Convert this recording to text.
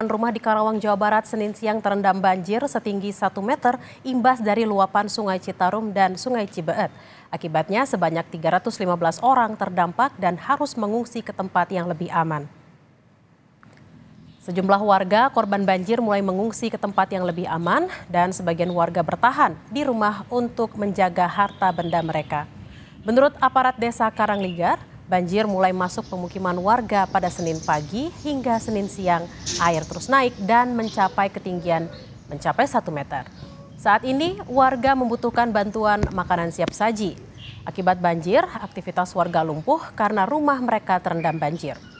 Rumah di Karawang, Jawa Barat, Senin siang terendam banjir setinggi 1 meter imbas dari luapan Sungai Citarum dan Sungai Cibeet. Akibatnya sebanyak 315 orang terdampak dan harus mengungsi ke tempat yang lebih aman. Sejumlah warga korban banjir mulai mengungsi ke tempat yang lebih aman dan sebagian warga bertahan di rumah untuk menjaga harta benda mereka. Menurut aparat desa Karangligar, Banjir mulai masuk pemukiman warga pada Senin pagi hingga Senin siang. Air terus naik dan mencapai ketinggian mencapai 1 meter. Saat ini warga membutuhkan bantuan makanan siap saji. Akibat banjir, aktivitas warga lumpuh karena rumah mereka terendam banjir.